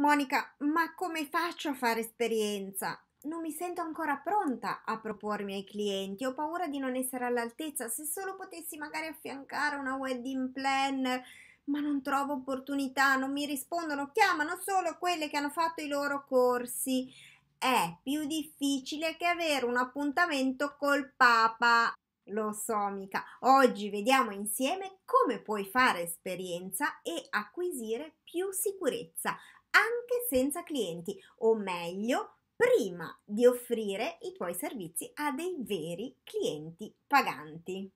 Monica, ma come faccio a fare esperienza? Non mi sento ancora pronta a propormi ai clienti, ho paura di non essere all'altezza, se solo potessi magari affiancare una wedding planner, ma non trovo opportunità, non mi rispondono, chiamano solo quelle che hanno fatto i loro corsi. È più difficile che avere un appuntamento col Papa. Lo so, mica. Oggi vediamo insieme come puoi fare esperienza e acquisire più sicurezza anche senza clienti, o meglio, prima di offrire i tuoi servizi a dei veri clienti paganti.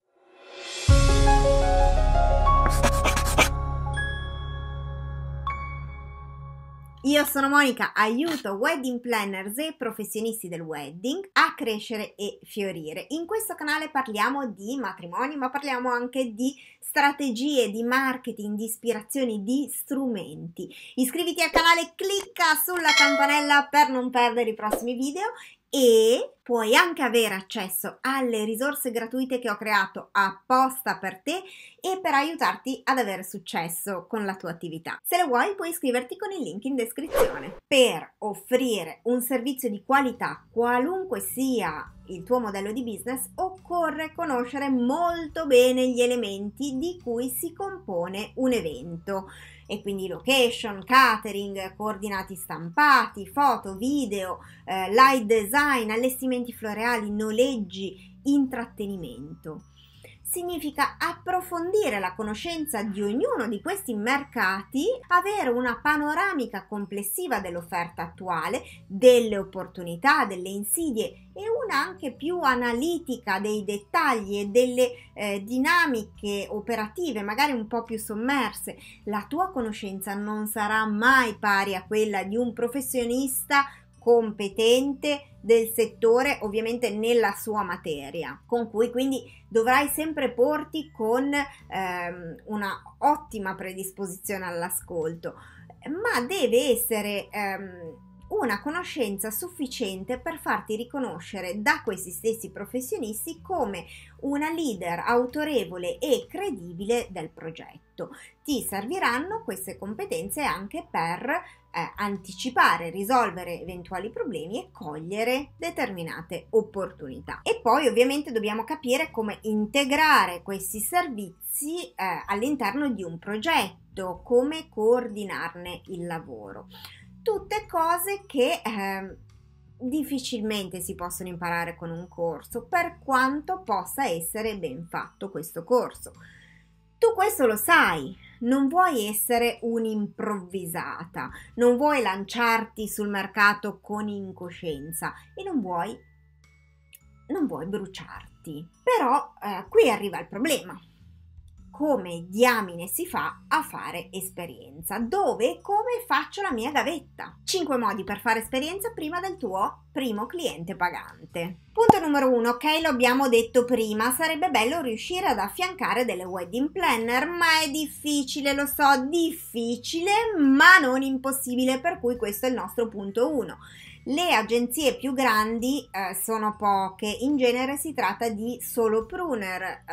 Io sono Monica, aiuto wedding planners e professionisti del wedding a crescere e fiorire. In questo canale parliamo di matrimoni, ma parliamo anche di strategie di marketing, di ispirazioni, di strumenti. Iscriviti al canale, clicca sulla campanella per non perdere i prossimi video e puoi anche avere accesso alle risorse gratuite che ho creato apposta per te e per aiutarti ad avere successo con la tua attività. Se lo vuoi puoi iscriverti con il link in descrizione. Per offrire un servizio di qualità, qualunque sia il tuo modello di business, occorre conoscere molto bene gli elementi di cui si compone un evento e quindi location, catering, coordinati stampati, foto, video, eh, light design, allestimenti floreali, noleggi, intrattenimento significa approfondire la conoscenza di ognuno di questi mercati, avere una panoramica complessiva dell'offerta attuale, delle opportunità, delle insidie e una anche più analitica dei dettagli e delle eh, dinamiche operative, magari un po' più sommerse. La tua conoscenza non sarà mai pari a quella di un professionista competente del settore, ovviamente nella sua materia, con cui quindi dovrai sempre porti con ehm, una ottima predisposizione all'ascolto, ma deve essere ehm, una conoscenza sufficiente per farti riconoscere da questi stessi professionisti come una leader autorevole e credibile del progetto. Ti serviranno queste competenze anche per eh, anticipare, risolvere eventuali problemi e cogliere determinate opportunità. E poi ovviamente dobbiamo capire come integrare questi servizi eh, all'interno di un progetto, come coordinarne il lavoro tutte cose che eh, difficilmente si possono imparare con un corso, per quanto possa essere ben fatto questo corso. Tu questo lo sai, non vuoi essere un'improvvisata, non vuoi lanciarti sul mercato con incoscienza e non vuoi, non vuoi bruciarti. Però eh, qui arriva il problema come diamine si fa a fare esperienza? Dove e come faccio la mia gavetta? 5 modi per fare esperienza prima del tuo primo cliente pagante. Punto numero 1, ok, lo abbiamo detto prima, sarebbe bello riuscire ad affiancare delle wedding planner, ma è difficile, lo so, difficile, ma non impossibile, per cui questo è il nostro punto 1. Le agenzie più grandi eh, sono poche, in genere si tratta di solo pruner, eh,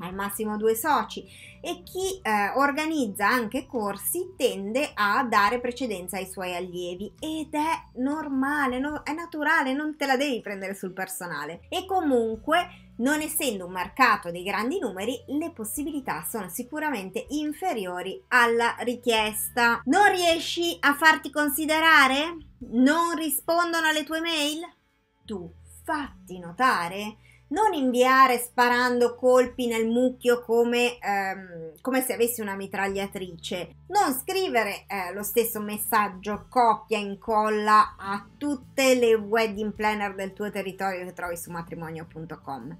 al massimo due soci, e chi eh, organizza anche corsi tende a dare precedenza ai suoi allievi ed è normale, no, è naturale, non te la devi prendere sul personale. E comunque, non essendo un mercato dei grandi numeri, le possibilità sono sicuramente inferiori alla richiesta. Non riesci a farti considerare? Non rispondono alle tue mail? Tu fatti notare non inviare sparando colpi nel mucchio come, ehm, come se avessi una mitragliatrice, non scrivere eh, lo stesso messaggio copia e incolla a tutte le wedding planner del tuo territorio che trovi su matrimonio.com.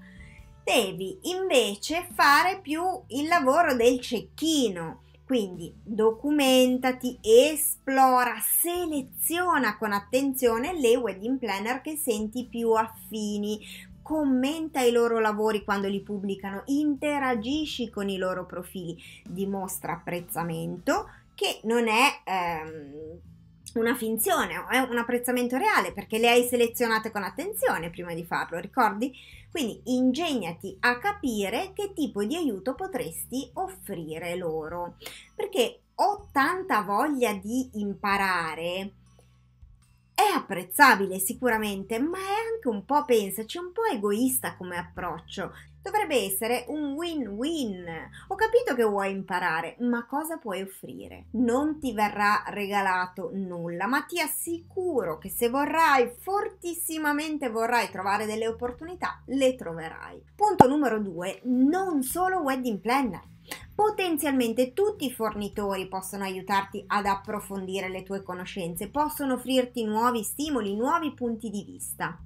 Devi invece fare più il lavoro del cecchino, quindi documentati, esplora, seleziona con attenzione le wedding planner che senti più affini commenta i loro lavori quando li pubblicano, interagisci con i loro profili, dimostra apprezzamento che non è ehm, una finzione, è un apprezzamento reale perché le hai selezionate con attenzione prima di farlo, ricordi? Quindi ingegnati a capire che tipo di aiuto potresti offrire loro, perché ho tanta voglia di imparare è apprezzabile sicuramente, ma è anche un po', pensaci, un po' egoista come approccio. Dovrebbe essere un win-win. Ho capito che vuoi imparare, ma cosa puoi offrire? Non ti verrà regalato nulla, ma ti assicuro che se vorrai, fortissimamente vorrai trovare delle opportunità, le troverai. Punto numero due, non solo wedding planner. Potenzialmente tutti i fornitori possono aiutarti ad approfondire le tue conoscenze, possono offrirti nuovi stimoli, nuovi punti di vista.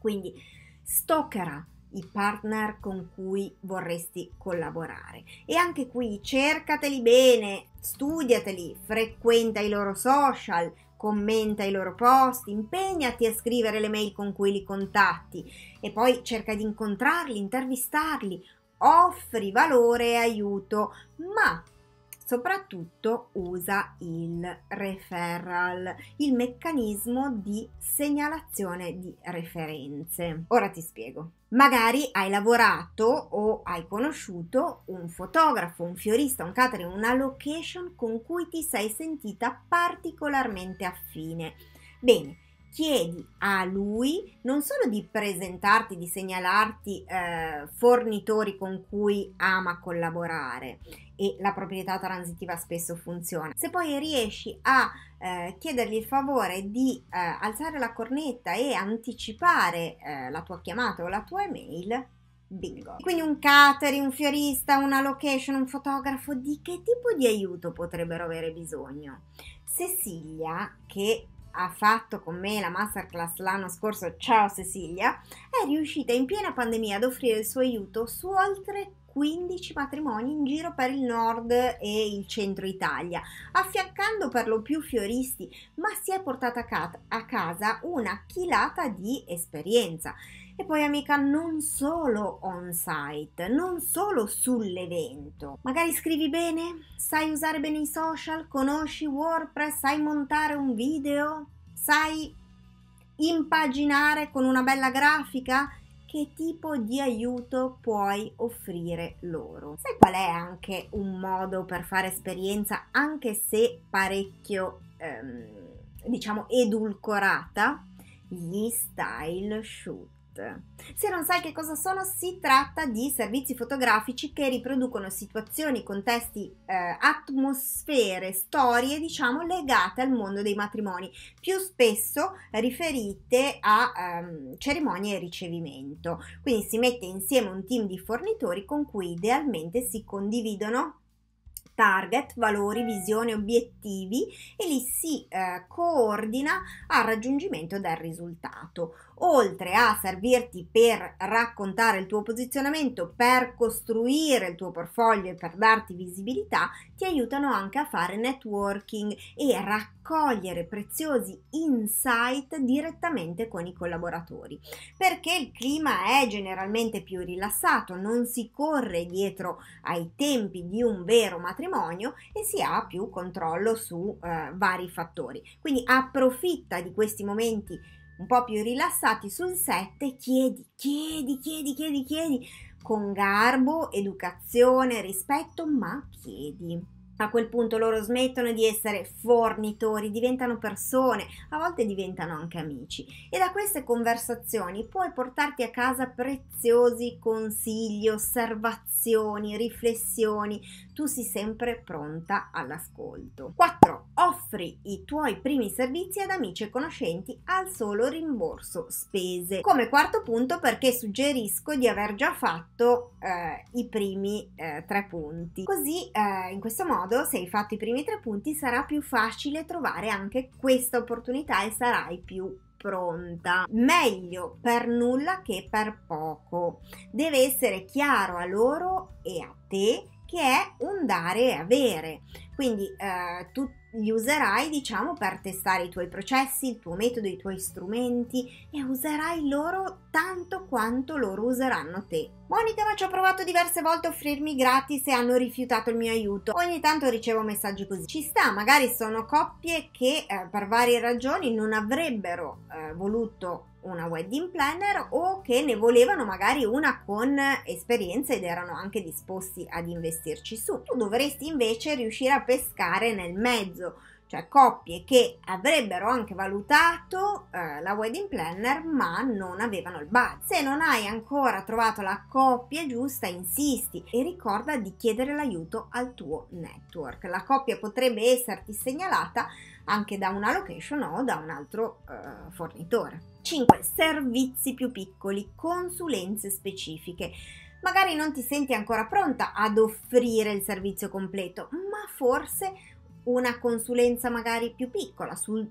Quindi stoccherà i partner con cui vorresti collaborare. E anche qui cercateli bene, studiateli, frequenta i loro social, commenta i loro post, impegnati a scrivere le mail con cui li contatti e poi cerca di incontrarli, intervistarli, offri valore e aiuto, ma soprattutto usa il referral, il meccanismo di segnalazione di referenze. Ora ti spiego. Magari hai lavorato o hai conosciuto un fotografo, un fiorista, un catering, una location con cui ti sei sentita particolarmente affine. Bene, chiedi a lui non solo di presentarti, di segnalarti eh, fornitori con cui ama collaborare e la proprietà transitiva spesso funziona, se poi riesci a eh, chiedergli il favore di eh, alzare la cornetta e anticipare eh, la tua chiamata o la tua email, Bingo. Quindi un catering, un fiorista, una location, un fotografo, di che tipo di aiuto potrebbero avere bisogno? Cecilia, che ha fatto con me la masterclass l'anno scorso, ciao Cecilia, è riuscita in piena pandemia ad offrire il suo aiuto su oltre 15 matrimoni in giro per il nord e il centro Italia, affiancando per lo più fioristi, ma si è portata a casa una chilata di esperienza. E poi amica non solo on site, non solo sull'evento. Magari scrivi bene, sai usare bene i social, conosci WordPress, sai montare un video, sai impaginare con una bella grafica, che tipo di aiuto puoi offrire loro. Sai qual è anche un modo per fare esperienza, anche se parecchio, ehm, diciamo, edulcorata? Gli style shoot Esatto. Se non sai che cosa sono, si tratta di servizi fotografici che riproducono situazioni, contesti, eh, atmosfere, storie, diciamo, legate al mondo dei matrimoni, più spesso riferite a ehm, cerimonie e ricevimento. Quindi si mette insieme un team di fornitori con cui idealmente si condividono target, valori, visione, obiettivi e li si eh, coordina al raggiungimento del risultato oltre a servirti per raccontare il tuo posizionamento, per costruire il tuo portfolio e per darti visibilità, ti aiutano anche a fare networking e raccogliere preziosi insight direttamente con i collaboratori. Perché il clima è generalmente più rilassato, non si corre dietro ai tempi di un vero matrimonio e si ha più controllo su eh, vari fattori. Quindi approfitta di questi momenti un po' più rilassati sul set e chiedi, chiedi, chiedi, chiedi, chiedi con garbo, educazione, rispetto, ma chiedi. A quel punto loro smettono di essere fornitori, diventano persone, a volte diventano anche amici. E da queste conversazioni puoi portarti a casa preziosi consigli, osservazioni, riflessioni. Tu sei sempre pronta all'ascolto. 4. Offri i tuoi primi servizi ad amici e conoscenti al solo rimborso spese. Come quarto punto perché suggerisco di aver già fatto eh, i primi eh, tre punti. Così eh, in questo modo se hai fatto i primi tre punti sarà più facile trovare anche questa opportunità e sarai più pronta. Meglio per nulla che per poco. Deve essere chiaro a loro e a te che è un dare e avere. Quindi eh, tutti li userai diciamo per testare i tuoi processi, il tuo metodo, i tuoi strumenti e userai loro tanto quanto loro useranno te. Monica ma ci ho provato diverse volte a offrirmi gratis e hanno rifiutato il mio aiuto. Ogni tanto ricevo messaggi così. Ci sta, magari sono coppie che eh, per varie ragioni non avrebbero eh, voluto una wedding planner o che ne volevano magari una con esperienza ed erano anche disposti ad investirci su. Tu dovresti invece riuscire a pescare nel mezzo cioè coppie che avrebbero anche valutato eh, la wedding planner ma non avevano il budget. Se non hai ancora trovato la coppia giusta, insisti e ricorda di chiedere l'aiuto al tuo network. La coppia potrebbe esserti segnalata anche da una location o da un altro eh, fornitore. 5. Servizi più piccoli, consulenze specifiche. Magari non ti senti ancora pronta ad offrire il servizio completo, ma forse una consulenza magari più piccola sul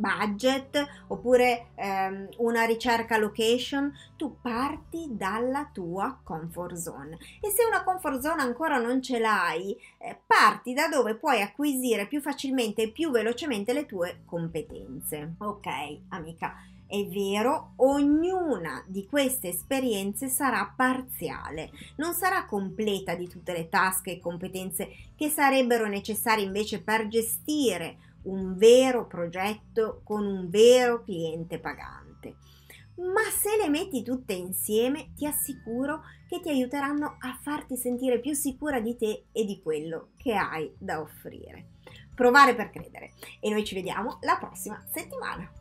budget oppure ehm, una ricerca location, tu parti dalla tua comfort zone e se una comfort zone ancora non ce l'hai, eh, parti da dove puoi acquisire più facilmente e più velocemente le tue competenze. Ok, amica, è vero, ognuna di queste esperienze sarà parziale, non sarà completa di tutte le tasche e competenze che sarebbero necessarie invece per gestire un vero progetto con un vero cliente pagante. Ma se le metti tutte insieme, ti assicuro che ti aiuteranno a farti sentire più sicura di te e di quello che hai da offrire. Provare per credere. E noi ci vediamo la prossima settimana.